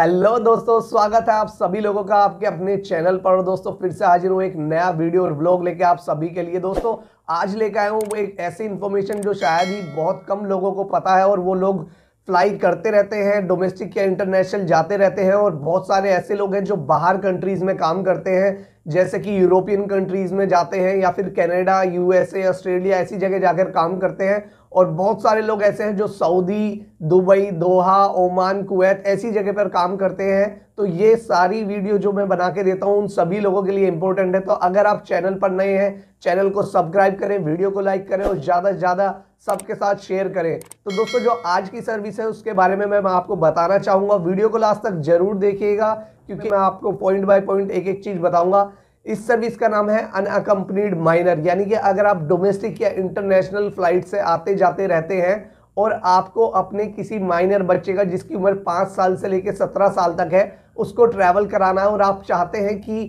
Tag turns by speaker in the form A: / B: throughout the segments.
A: hello दोस्तों स्वागत है आप सभी लोगों का आपके अपने चैनल पर दोस्तों फिर से हाजिर हूँ एक नया वीडियो और ब्लॉग लेके आप सभी के लिए दोस्तों आज लेके आया हूँ एक ऐसी इन्फॉर्मेशन जो शायद ही बहुत कम लोगों को पता है और वो लोग फ्लाई करते रहते हैं डोमेस्टिक या इंटरनेशनल जाते रहते हैं और बहुत सारे ऐसे लोग हैं जो बाहर कंट्रीज़ में काम करते हैं जैसे कि यूरोपियन कंट्रीज़ में जाते हैं या फिर कैनेडा यूएसए ऑस्ट्रेलिया ऐसी जगह जाकर काम करते हैं और बहुत सारे लोग ऐसे हैं जो Saudi Dubai Doha Oman Kuwait ऐसी जगह पर काम करते हैं तो ये सारी वीडियो जो मैं बना के देता हूँ उन सभी लोगों के लिए इंपॉर्टेंट है तो अगर आप चैनल पर नए हैं चैनल को सब्सक्राइब करें वीडियो को लाइक करें और ज़्यादा से ज़्यादा सबके साथ शेयर करें तो दोस्तों जो आज की सर्विस है उसके बारे में मैं आपको बताना चाहूँगा वीडियो को लास्ट तक ज़रूर देखिएगा क्योंकि मैं आपको पॉइंट बाय पॉइंट एक एक चीज़ बताऊँगा इस सर्विस का नाम है अनअकम्पनीड माइनर यानी कि अगर आप डोमेस्टिक या इंटरनेशनल फ्लाइट से आते जाते रहते हैं और आपको अपने किसी माइनर बच्चे का जिसकी उम्र पाँच साल से लेकर सत्रह साल तक है उसको ट्रैवल कराना है और आप चाहते हैं कि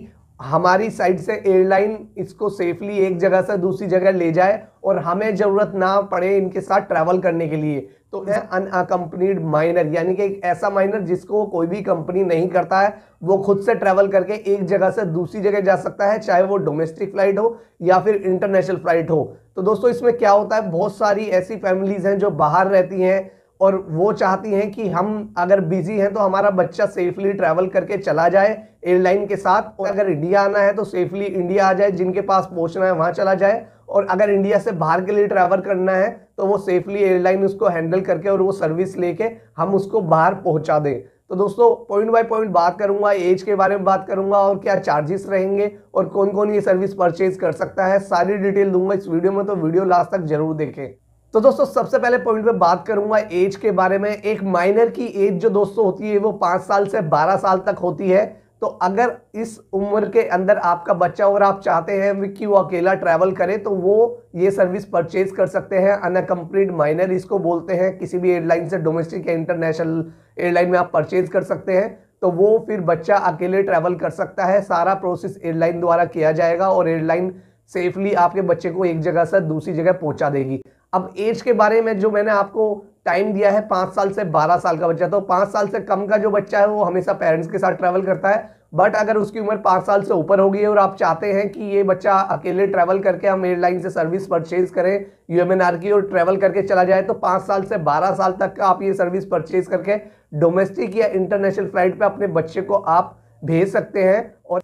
A: हमारी साइड से एयरलाइन इसको सेफली एक जगह से दूसरी जगह ले जाए और हमें ज़रूरत ना पड़े इनके साथ ट्रैवल करने के लिए तो है अनअकम्पनीड माइनर यानी कि एक ऐसा माइनर जिसको कोई भी कंपनी नहीं करता है वो खुद से ट्रैवल करके एक जगह से दूसरी जगह जा सकता है चाहे वो डोमेस्टिक फ्लाइट हो या फिर इंटरनेशनल फ्लाइट हो तो दोस्तों इसमें क्या होता है बहुत सारी ऐसी फैमिलीज़ हैं जो बाहर रहती हैं और वो चाहती हैं कि हम अगर बिजी हैं तो हमारा बच्चा सेफली ट्रैवल करके चला जाए एयरलाइन के साथ और अगर इंडिया आना है तो सेफली इंडिया आ जाए जिनके पास पहुंचना है वहां चला जाए और अगर इंडिया से बाहर के लिए ट्रैवल करना है तो वो सेफली एयरलाइन उसको हैंडल करके और वो सर्विस लेके हम उसको बाहर पहुंचा दें तो दोस्तों पॉइंट बाय पॉइंट बात करूंगा एज के बारे में बात करूंगा और क्या चार्जेस रहेंगे और कौन कौन ये सर्विस परचेज कर सकता है सारी डिटेल दूंगा इस वीडियो में तो वीडियो लास्ट तक जरूर देखें तो दोस्तों सबसे पहले पॉइंट पे बात करूंगा एज के बारे में एक माइनर की एज जो दोस्तों होती है वो पाँच साल से बारह साल तक होती है तो अगर इस उम्र के अंदर आपका बच्चा और आप चाहते हैं कि वो अकेला ट्रैवल करे तो वो ये सर्विस परचेज कर सकते हैं अनकम्प्लीट माइनर इसको बोलते हैं किसी भी एयरलाइन से डोमेस्टिक या इंटरनेशनल एयरलाइन में आप परचेज कर सकते हैं तो वो फिर बच्चा अकेले ट्रैवल कर सकता है सारा प्रोसेस एयरलाइन द्वारा किया जाएगा और एयरलाइन सेफली आपके बच्चे को एक जगह से दूसरी जगह पहुंचा देगी अब एज के बारे में जो मैंने आपको टाइम दिया है पाँच साल से बारह साल का बच्चा तो पाँच साल से कम का जो बच्चा है वो हमेशा पेरेंट्स के साथ ट्रैवल करता है बट अगर उसकी उम्र पाँच साल से ऊपर होगी और आप चाहते हैं कि ये बच्चा अकेले ट्रैवल करके हम एयरलाइन से सर्विस परचेज करें यू की और ट्रैवल करके चला जाए तो पाँच साल से बारह साल तक का आप ये सर्विस परचेज करके डोमेस्टिक या इंटरनेशनल फ्लाइट पर अपने बच्चे को आप भेज सकते हैं और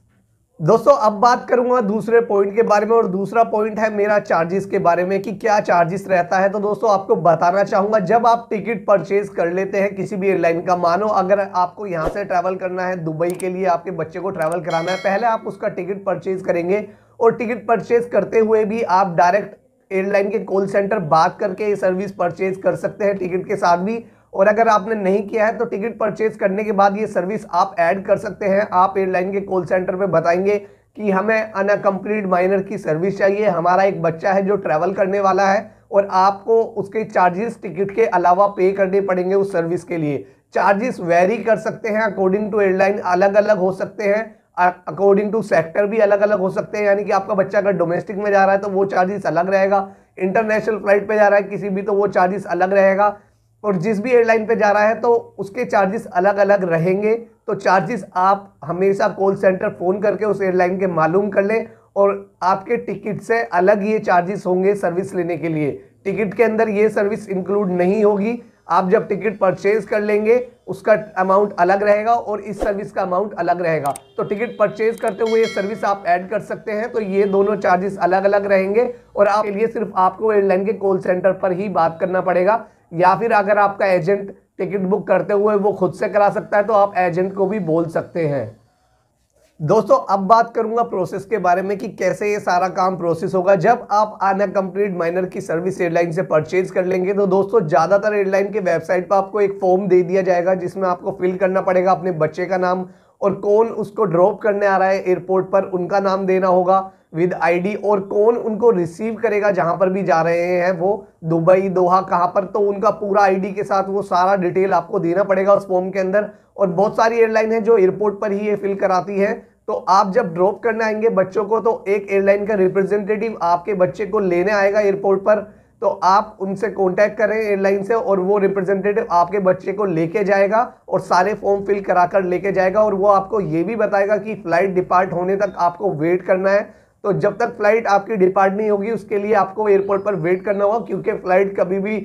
A: दोस्तों अब बात करूंगा दूसरे पॉइंट के बारे में और दूसरा पॉइंट है मेरा चार्जेस के बारे में कि क्या चार्जेस रहता है तो दोस्तों आपको बताना चाहूंगा जब आप टिकट परचेज कर लेते हैं किसी भी एयरलाइन का मानो अगर आपको यहां से ट्रैवल करना है दुबई के लिए आपके बच्चे को ट्रैवल कराना है पहले आप उसका टिकट परचेज करेंगे और टिकट परचेज करते हुए भी आप डायरेक्ट एयरलाइन के कॉल सेंटर बात करके ये सर्विस परचेज कर सकते हैं टिकट के साथ भी और अगर आपने नहीं किया है तो टिकट परचेज करने के बाद ये सर्विस आप ऐड कर सकते हैं आप एयरलाइन के कॉल सेंटर पे बताएंगे कि हमें अनकम्प्लीट माइनर की सर्विस चाहिए हमारा एक बच्चा है जो ट्रैवल करने वाला है और आपको उसके चार्जेस टिकट के अलावा पे करने पड़ेंगे उस सर्विस के लिए चार्जेस वेरी कर सकते हैं अकॉर्डिंग टू एयरलाइन अलग अलग हो सकते हैं अकॉर्डिंग टू सेक्टर भी अलग अलग हो सकते हैं यानी कि आपका बच्चा अगर डोमेस्टिक में जा रहा है तो वो चार्जेस अलग रहेगा इंटरनेशनल फ्लाइट पे जा रहा है किसी भी तो वो चार्जेस अलग रहेगा और जिस भी एयरलाइन पे जा रहा है तो उसके चार्जेस अलग अलग रहेंगे तो चार्जेस आप हमेशा कॉल सेंटर फ़ोन करके उस एयरलाइन के मालूम कर लें और आपके टिकट से अलग ये चार्जेस होंगे सर्विस लेने के लिए टिकट के अंदर ये सर्विस इंक्लूड नहीं होगी आप जब टिकट परचेज कर लेंगे उसका अमाउंट अलग रहेगा और इस सर्विस का अमाउंट अलग रहेगा तो टिकट परचेज करते हुए ये सर्विस आप ऐड कर सकते हैं तो ये दोनों चार्जेस अलग अलग रहेंगे और आपके लिए सिर्फ आपको एयरलाइन के कॉल सेंटर पर ही बात करना पड़ेगा या फिर अगर आपका एजेंट टिकट बुक करते हुए वो खुद से करा सकता है तो आप एजेंट को भी बोल सकते हैं दोस्तों अब बात करूंगा प्रोसेस के बारे में कि कैसे ये सारा काम प्रोसेस होगा जब आप आना कंप्लीट माइनर की सर्विस एयरलाइन से परचेज कर लेंगे तो दोस्तों ज़्यादातर एयरलाइन के वेबसाइट पर आपको एक फॉर्म दे दिया जाएगा जिसमें आपको फिल करना पड़ेगा अपने बच्चे का नाम और कौन उसको ड्रॉप करने आ रहा है एयरपोर्ट पर उनका नाम देना होगा विद आईडी और कौन उनको रिसीव करेगा जहां पर भी जा रहे हैं वो दुबई दोहा कहां पर तो उनका पूरा आईडी के साथ वो सारा डिटेल आपको देना पड़ेगा उस फॉर्म के अंदर और बहुत सारी एयरलाइन है जो एयरपोर्ट पर ही ये फिल कराती है तो आप जब ड्रॉप करने आएंगे बच्चों को तो एक एयरलाइन का रिप्रेजेंटेटिव आपके बच्चे को लेने आएगा एयरपोर्ट पर तो आप उनसे कांटेक्ट करें एयरलाइन से और वो रिप्रेजेंटेटिव आपके बच्चे को लेके जाएगा और सारे फॉर्म फिल करा कर लेके जाएगा और वो आपको ये भी बताएगा कि फ़्लाइट डिपार्ट होने तक आपको वेट करना है तो जब तक फ्लाइट आपकी डिपार्ट नहीं होगी उसके लिए आपको एयरपोर्ट पर वेट करना होगा क्योंकि फ्लाइट कभी भी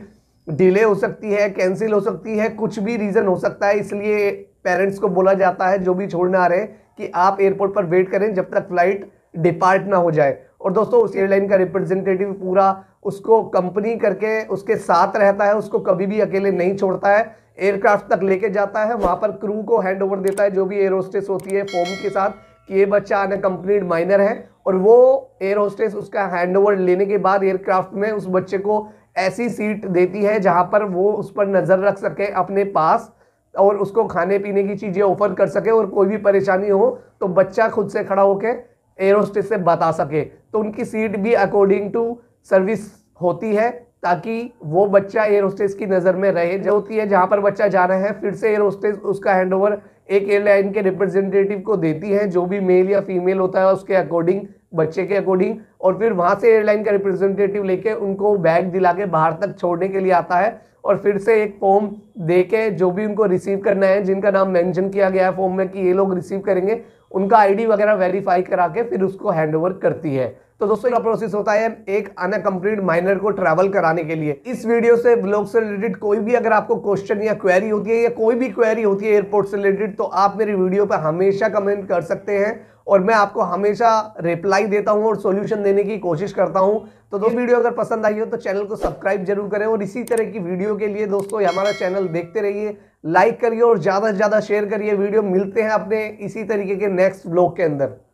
A: डिले हो सकती है कैंसिल हो सकती है कुछ भी रीज़न हो सकता है इसलिए पेरेंट्स को बोला जाता है जो भी छोड़ने आ रहे हैं कि आप एयरपोर्ट पर वेट करें जब तक फ्लाइट डिपार्ट ना हो जाए और दोस्तों उस एयरलाइन का रिप्रेजेंटेटिव पूरा उसको कंपनी करके उसके साथ रहता है उसको कभी भी अकेले नहीं छोड़ता है एयरक्राफ्ट तक लेके जाता है वहाँ पर क्रू को हैंड ओवर देता है जो भी एयर होस्टेस होती है फोम के साथ कि ये बच्चा अनकम्पनीड माइनर है और वो एयर होस्टेस उसका हैंडओवर लेने के बाद एयरक्राफ्ट में उस बच्चे को ऐसी सीट देती है जहाँ पर वो उस पर नज़र रख सके अपने पास और उसको खाने पीने की चीज़ें ऑफर कर सके और कोई भी परेशानी हो तो बच्चा खुद से खड़ा होकर एयर होस्टेस से बता सके तो उनकी सीट भी अकॉर्डिंग टू सर्विस होती है ताकि वो बच्चा एयर होस्टेस की नज़र में रहे जो होती है जहाँ पर बच्चा जा रहे है फिर से एयर होस्टेस उसका हैंडओवर एक एयरलाइन के रिप्रेजेंटेटिव को देती है जो भी मेल या फीमेल होता है उसके अकॉर्डिंग बच्चे के अकॉर्डिंग और फिर वहाँ से एयरलाइन का रिप्रेजेंटेटिव लेके उनको बैग दिला के बाहर तक छोड़ने के लिए आता है और फिर से एक फॉर्म दे के जो भी उनको रिसीव करना है जिनका नाम मेंशन किया गया है फॉर्म में कि ये लोग रिसीव करेंगे उनका आईडी वगैरह वेरीफाई करा के फिर उसको हैंडओवर करती है तो दोस्तों का प्रोसेस होता है एक अनकम्प्लीट माइनर को ट्रैवल कराने के लिए इस वीडियो से ब्लॉग से रिलेटेड कोई भी अगर आपको क्वेश्चन या क्वेरी होती है या कोई भी क्वेरी होती है एयरपोर्ट से रिलेटेड तो आप मेरी वीडियो पर हमेशा कमेंट कर सकते हैं और मैं आपको हमेशा रिप्लाई देता हूं और सॉल्यूशन देने की कोशिश करता हूं तो दोस्तों वीडियो अगर पसंद आई हो तो चैनल को सब्सक्राइब जरूर करें और इसी तरह की वीडियो के लिए दोस्तों हमारा चैनल देखते रहिए लाइक करिए और ज़्यादा से ज़्यादा शेयर करिए वीडियो मिलते हैं अपने इसी तरीके के नेक्स्ट ब्लॉग के अंदर